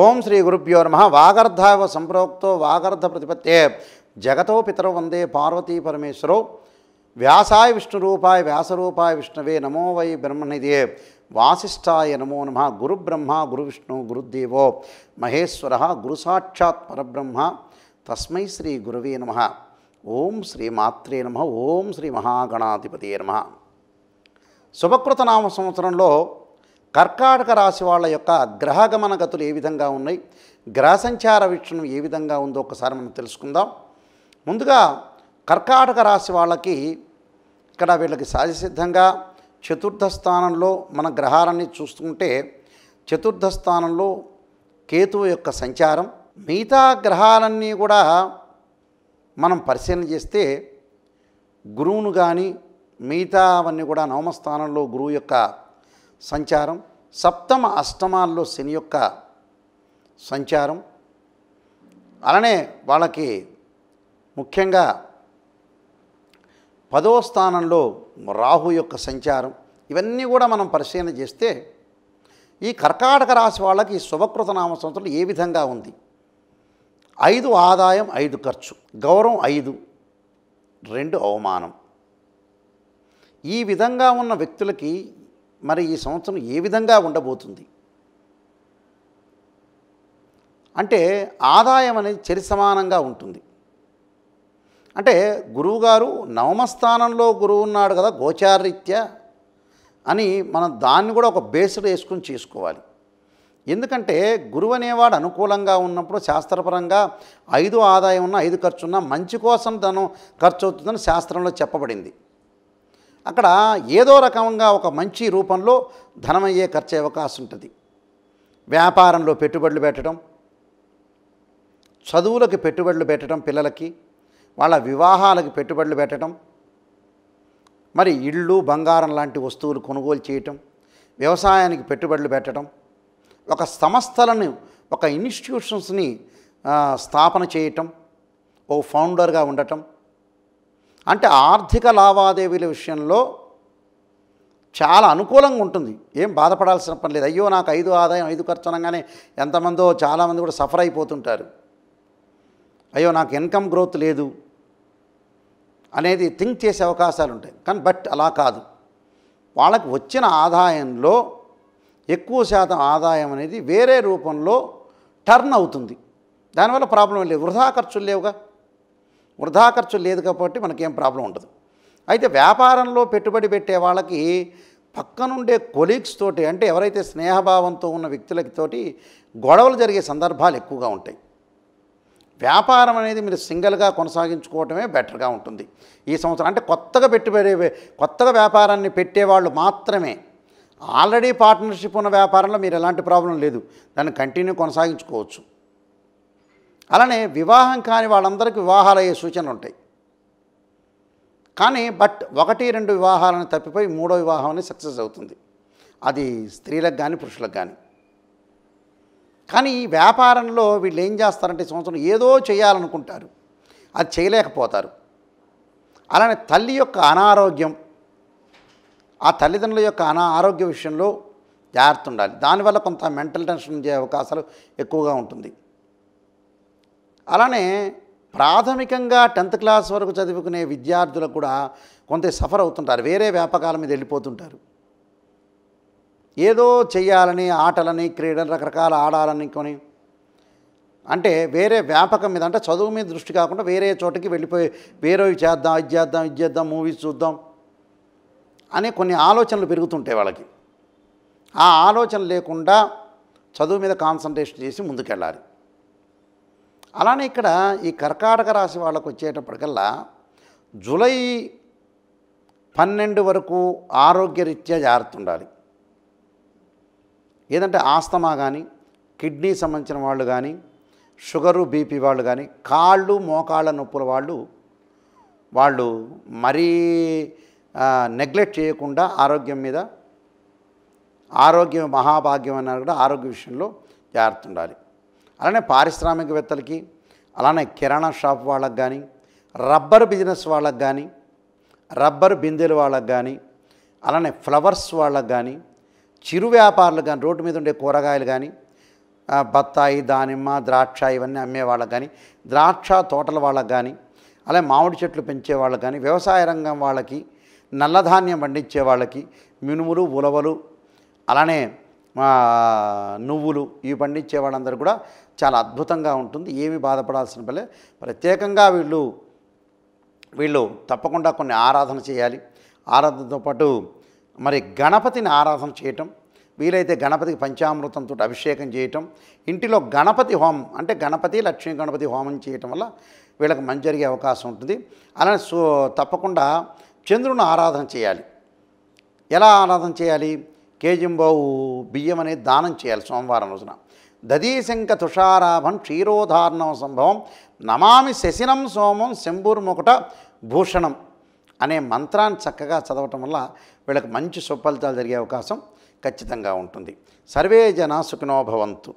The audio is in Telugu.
ఓం శ్రీ గురుభ్యో నమ వాగర్ధావ సంప్రోక్తో వాగర్ధ ప్రతిపత్తే జగతో పితరు వందే పార్వతీ పరమేశ్వరో వ్యాసాయ విష్ణురూపాయ వ్యాసరూపాయ విష్ణవే నమో వై బ్రహ్మనిదే వాసిష్టాయ నమో నమ గురుబ్రహ్మ గురువిష్ణు గురుదేవో మహేశ్వర గురుసాక్షాత్ పరబ్రహ్మ తస్మై శ్రీ గురువే నమ ఓం శ్రీ మాత్రే నమ ఓం శ్రీ మహాగణాధిపతి నమ శుభకృతనామ సంవత్సరంలో కర్కాటక రాశి వాళ్ళ యొక్క గ్రహగమన గతులు ఏ విధంగా ఉన్నాయి గ్రహ సంచార వీక్షణం ఏ విధంగా ఉందో ఒకసారి మనం తెలుసుకుందాం ముందుగా కర్కాటక రాశి వాళ్ళకి ఇక్కడ వీళ్ళకి సహజసిద్ధంగా చతుర్థ స్థానంలో మన గ్రహాలన్నీ చూసుకుంటే చతుర్థ స్థానంలో కేతువు యొక్క సంచారం మిగతా గ్రహాలన్నీ కూడా మనం పరిశీలన చేస్తే గురువును కానీ మిగతా అవన్నీ కూడా నవమస్థానంలో గురువు యొక్క సంచారం సప్తమ అష్టమాల్లో శని యొక్క సంచారం అలానే వాళ్ళకి ముఖ్యంగా పదో స్థానంలో రాహు యొక్క సంచారం ఇవన్నీ కూడా మనం పరిశీలన చేస్తే ఈ కర్కాటక రాశి వాళ్ళకి శుభకృత నామ సంవత్సరం ఏ విధంగా ఉంది ఐదు ఆదాయం ఐదు ఖర్చు గౌరవం ఐదు రెండు అవమానం ఈ విధంగా ఉన్న వ్యక్తులకి మరి ఈ సంవత్సరం ఏ విధంగా ఉండబోతుంది అంటే ఆదాయం అనేది చరి సమానంగా ఉంటుంది అంటే గురువుగారు నవమస్థానంలో గురువు ఉన్నాడు కదా గోచారీత్య అని మనం దాన్ని కూడా ఒక బేస్డ్ వేసుకుని చేసుకోవాలి ఎందుకంటే గురువు అనేవాడు అనుకూలంగా ఉన్నప్పుడు శాస్త్రపరంగా ఐదు ఆదాయం ఉన్న ఐదు ఖర్చు ఉన్న మంచి కోసం తను ఖర్చు అవుతుందని శాస్త్రంలో చెప్పబడింది అక్కడ ఏదో రకంగా ఒక మంచి రూపంలో ధనమయ్యే ఖర్చు అవకాశం ఉంటుంది వ్యాపారంలో పెట్టుబడులు పెట్టడం చదువులకు పెట్టుబడులు పెట్టడం పిల్లలకి వాళ్ళ వివాహాలకు పెట్టుబడులు పెట్టడం మరి ఇళ్ళు బంగారం లాంటి వస్తువులు కొనుగోలు చేయటం వ్యవసాయానికి పెట్టుబడులు పెట్టడం ఒక సంస్థలను ఒక ఇన్స్టిట్యూషన్స్ని స్థాపన చేయటం ఓ ఫౌండర్గా ఉండటం అంటే ఆర్థిక లావాదేవీల విషయంలో చాలా అనుకూలంగా ఉంటుంది ఏం బాధపడాల్సిన పని లేదు అయ్యో నాకు ఐదు ఆదాయం ఐదు ఖర్చు అనగానే ఎంతమందో చాలామంది కూడా సఫర్ అయిపోతుంటారు అయ్యో నాకు ఇన్కమ్ గ్రోత్ లేదు అనేది థింక్ చేసే అవకాశాలు ఉంటాయి కానీ బట్ అలా కాదు వాళ్ళకి వచ్చిన ఆదాయంలో ఎక్కువ శాతం ఆదాయం అనేది వేరే రూపంలో టర్న్ అవుతుంది దానివల్ల ప్రాబ్లం లేదు వృధా ఖర్చులు లేవుగా వృధా ఖర్చు లేదు కాబట్టి మనకేం ప్రాబ్లం ఉండదు అయితే వ్యాపారంలో పెట్టుబడి పెట్టే వాళ్ళకి పక్కనుండే కొలీగ్స్ తోటి అంటే ఎవరైతే స్నేహభావంతో ఉన్న వ్యక్తులతోటి గొడవలు జరిగే సందర్భాలు ఎక్కువగా ఉంటాయి వ్యాపారం అనేది మీరు సింగిల్గా కొనసాగించుకోవటమే బెటర్గా ఉంటుంది ఈ సంవత్సరం అంటే కొత్తగా పెట్టుబడి కొత్తగా వ్యాపారాన్ని పెట్టేవాళ్ళు మాత్రమే ఆల్రెడీ పార్ట్నర్షిప్ ఉన్న వ్యాపారంలో మీరు ఎలాంటి ప్రాబ్లం లేదు దాన్ని కంటిన్యూ కొనసాగించుకోవచ్చు అలానే వివాహం కాని వాళ్ళందరికీ వివాహాలు అయ్యే సూచనలు ఉంటాయి కానీ బట్ ఒకటి రెండు వివాహాలను తప్పిపోయి మూడో వివాహం అనేది సక్సెస్ అవుతుంది అది స్త్రీలకు కానీ పురుషులకు కానీ కానీ వ్యాపారంలో వీళ్ళు ఏం చేస్తారంటే సంవత్సరం ఏదో చేయాలనుకుంటారు అది చేయలేకపోతారు అలానే తల్లి యొక్క అనారోగ్యం ఆ తల్లిదండ్రుల యొక్క అనా ఆరోగ్య విషయంలో జాగ్రత్త ఉండాలి దానివల్ల కొంత మెంటల్ టెన్షన్ ఉండే అవకాశాలు ఎక్కువగా ఉంటుంది అలానే ప్రాథమికంగా టెన్త్ క్లాస్ వరకు చదువుకునే విద్యార్థులకు కూడా కొంత సఫర్ అవుతుంటారు వేరే వ్యాపకాల మీద వెళ్ళిపోతుంటారు ఏదో చేయాలని ఆటలని క్రీడలు రకరకాల ఆడాలని కొని అంటే వేరే వ్యాపకం మీద అంటే చదువు మీద దృష్టి కాకుండా వేరే చోటకి వెళ్ళిపోయి వేరేవి చేద్దాం ఇది చేద్దాం ఇది చేద్దాం మూవీస్ చూద్దాం అనే కొన్ని ఆలోచనలు పెరుగుతుంటాయి వాళ్ళకి ఆ ఆలోచన లేకుండా చదువు మీద కాన్సన్ట్రేషన్ చేసి ముందుకెళ్ళాలి అలానే ఇక్కడ ఈ కర్కాటక రాశి వాళ్ళకు వచ్చేటప్పటికల్లా జూలై పన్నెండు వరకు ఆరోగ్యరీత్యా జాగ్రత్త ఉండాలి ఏదంటే ఆస్తమా కానీ కిడ్నీ సంబంధించిన వాళ్ళు కానీ షుగరు బీపీ వాళ్ళు కానీ కాళ్ళు మోకాళ్ళ నొప్పుల వాళ్ళు వాళ్ళు మరీ నెగ్లెక్ట్ చేయకుండా ఆరోగ్యం మీద ఆరోగ్యం మహాభాగ్యం అన్నారు కూడా ఆరోగ్య విషయంలో జాగ్రత్త ఉండాలి అలానే పారిశ్రామికవేత్తలకి అలానే కిరాణా షాప్ వాళ్ళకి కానీ రబ్బర్ బిజినెస్ వాళ్ళకి కానీ రబ్బర్ బిందెలు వాళ్ళకి కానీ అలానే ఫ్లవర్స్ వాళ్ళకి కానీ చిరు వ్యాపారులు కానీ రోడ్డు మీద ఉండే కూరగాయలు కానీ బత్తాయి దానిమ్మ ద్రాక్ష ఇవన్నీ అమ్మే వాళ్ళకి కానీ ద్రాక్ష తోటల వాళ్ళకి కానీ అలాగే మామిడి చెట్లు పెంచే వాళ్ళకి కానీ వ్యవసాయ రంగం వాళ్ళకి నల్లధాన్యం పండించే వాళ్ళకి మినుములు ఉలవలు అలానే నువ్వులు ఇవి పండించే వాళ్ళందరూ కూడా చాలా అద్భుతంగా ఉంటుంది ఏమి బాధపడాల్సిన పలే ప్రత్యేకంగా వీళ్ళు వీళ్ళు తప్పకుండా కొన్ని ఆరాధన చేయాలి ఆరాధనతో పాటు మరి గణపతిని ఆరాధన చేయటం వీలైతే గణపతికి పంచామృతంతో అభిషేకం చేయటం ఇంటిలో గణపతి హోమం అంటే గణపతి లక్ష్మీ గణపతి హోమం చేయటం వల్ల వీళ్ళకి మంచి జరిగే అవకాశం ఉంటుంది అలానే సో తప్పకుండా చంద్రుని ఆరాధన చేయాలి ఎలా ఆరాధన చేయాలి కేజింబావు బియ్యం అనేది దానం చేయాలి సోమవారం రోజున దదీశంక తుషారాభం క్షీరోధారణం సంభవం నమామి శశినం సోమం శంభూర్ముకుట భూషణం అనే మంత్రాన్ని చక్కగా చదవటం వల్ల వీళ్ళకి మంచి సుఫలితాలు జరిగే అవకాశం ఖచ్చితంగా ఉంటుంది సర్వే జన సుఖినోభవంతు